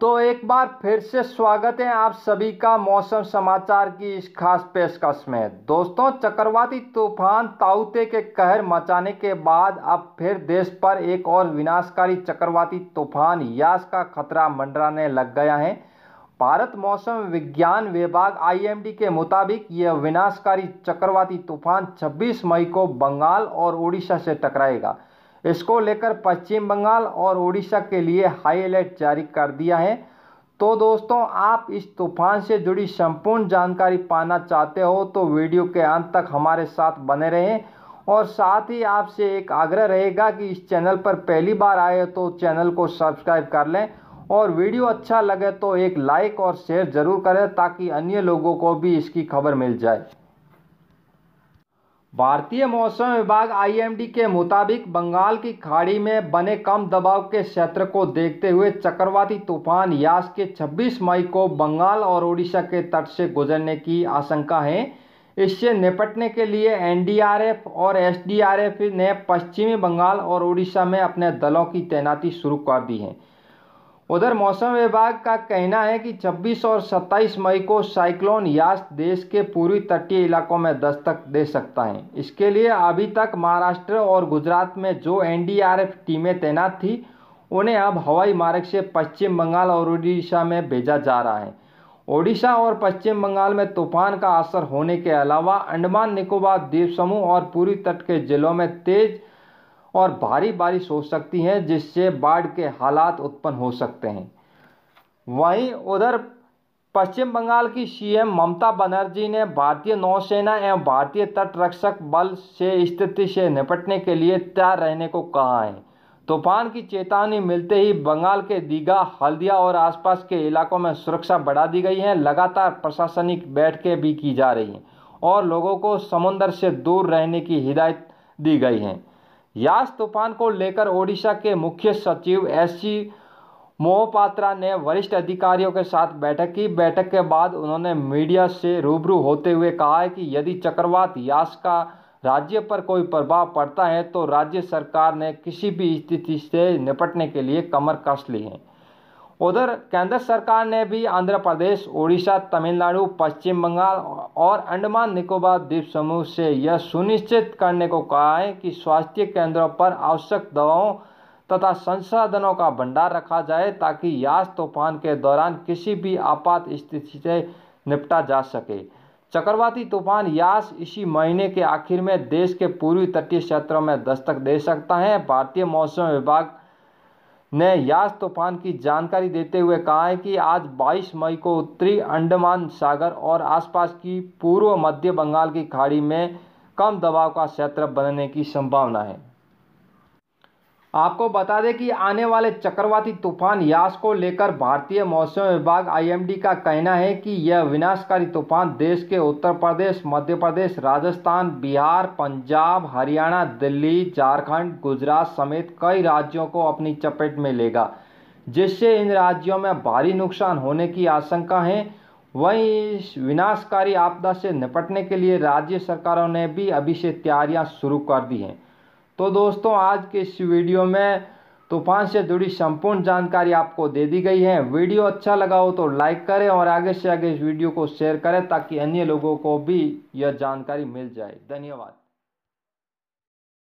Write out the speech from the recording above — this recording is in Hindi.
तो एक बार फिर से स्वागत है आप सभी का मौसम समाचार की इस खास पेशकश में दोस्तों चक्रवाती तूफान ताउते के कहर मचाने के बाद अब फिर देश पर एक और विनाशकारी चक्रवाती तूफान यास का खतरा मंडराने लग गया है भारत मौसम विज्ञान विभाग आईएमडी के मुताबिक यह विनाशकारी चक्रवाती तूफान 26 मई को बंगाल और उड़ीसा से टकराएगा इसको लेकर पश्चिम बंगाल और उड़ीसा के लिए हाई अलर्ट जारी कर दिया है तो दोस्तों आप इस तूफान से जुड़ी संपूर्ण जानकारी पाना चाहते हो तो वीडियो के अंत तक हमारे साथ बने रहें और साथ ही आपसे एक आग्रह रहेगा कि इस चैनल पर पहली बार आए तो चैनल को सब्सक्राइब कर लें और वीडियो अच्छा लगे तो एक लाइक और शेयर ज़रूर करें ताकि अन्य लोगों को भी इसकी खबर मिल जाए भारतीय मौसम विभाग आईएमडी के मुताबिक बंगाल की खाड़ी में बने कम दबाव के क्षेत्र को देखते हुए चक्रवाती तूफान यास के 26 मई को बंगाल और उड़ीसा के तट से गुजरने की आशंका है इससे निपटने के लिए एनडीआरएफ और एसडीआरएफ ने पश्चिमी बंगाल और उड़ीसा में अपने दलों की तैनाती शुरू कर दी है उधर मौसम विभाग का कहना है कि 26 और 27 मई को साइक्लोन यास देश के पूर्वी तटीय इलाकों में दस्तक दे सकता है इसके लिए अभी तक महाराष्ट्र और गुजरात में जो एनडीआरएफ टीमें तैनात थी उन्हें अब हवाई मार्ग से पश्चिम बंगाल और उड़ीसा में भेजा जा रहा है ओडिशा और पश्चिम बंगाल में तूफान का असर होने के अलावा अंडमान निकोबार द्वीप समूह और पूर्वी तट के जिलों में तेज़ और भारी बारिश हो सकती है जिससे बाढ़ के हालात उत्पन्न हो सकते हैं वहीं उधर पश्चिम बंगाल की सीएम ममता बनर्जी ने भारतीय नौसेना एवं भारतीय तटरक्षक बल से स्थिति से निपटने के लिए तैयार रहने को कहा है तूफान की चेतावनी मिलते ही बंगाल के दीघा हल्दिया और आसपास के इलाकों में सुरक्षा बढ़ा दी गई है लगातार प्रशासनिक बैठकें भी की जा रही हैं और लोगों को समुंदर से दूर रहने की हिदायत दी गई हैं यास तूफान को लेकर ओडिशा के मुख्य सचिव एस सी मोहपात्रा ने वरिष्ठ अधिकारियों के साथ बैठक की बैठक के बाद उन्होंने मीडिया से रूबरू होते हुए कहा है कि यदि चक्रवात यास का राज्य पर कोई प्रभाव पड़ता है तो राज्य सरकार ने किसी भी स्थिति से निपटने के लिए कमर कस ली है उधर केंद्र सरकार ने भी आंध्र प्रदेश उड़ीसा तमिलनाडु पश्चिम बंगाल और अंडमान निकोबार द्वीप समूह से यह सुनिश्चित करने को कहा है कि स्वास्थ्य केंद्रों पर आवश्यक दवाओं तथा संसाधनों का भंडार रखा जाए ताकि यास तूफान के दौरान किसी भी आपात स्थिति से निपटा जा सके चक्रवाती तूफान यास इसी महीने के आखिर में देश के पूर्वी तटीय क्षेत्रों में दस्तक दे सकता है भारतीय मौसम विभाग ने यास तूफान की जानकारी देते हुए कहा है कि आज 22 मई को उत्तरी अंडमान सागर और आसपास की पूर्व मध्य बंगाल की खाड़ी में कम दबाव का क्षेत्र बनने की संभावना है आपको बता दें कि आने वाले चक्रवाती तूफान यास को लेकर भारतीय मौसम विभाग आईएमडी का कहना है कि यह विनाशकारी तूफान देश के उत्तर प्रदेश मध्य प्रदेश राजस्थान बिहार पंजाब हरियाणा दिल्ली झारखंड गुजरात समेत कई राज्यों को अपनी चपेट में लेगा जिससे इन राज्यों में भारी नुकसान होने की आशंका है वहीं इस विनाशकारी आपदा से निपटने के लिए राज्य सरकारों ने भी अभी से तैयारियां शुरू कर दी हैं तो दोस्तों आज के इस वीडियो में तूफान से जुड़ी संपूर्ण जानकारी आपको दे दी गई है वीडियो अच्छा लगा हो तो लाइक करें और आगे से आगे इस वीडियो को शेयर करें ताकि अन्य लोगों को भी यह जानकारी मिल जाए धन्यवाद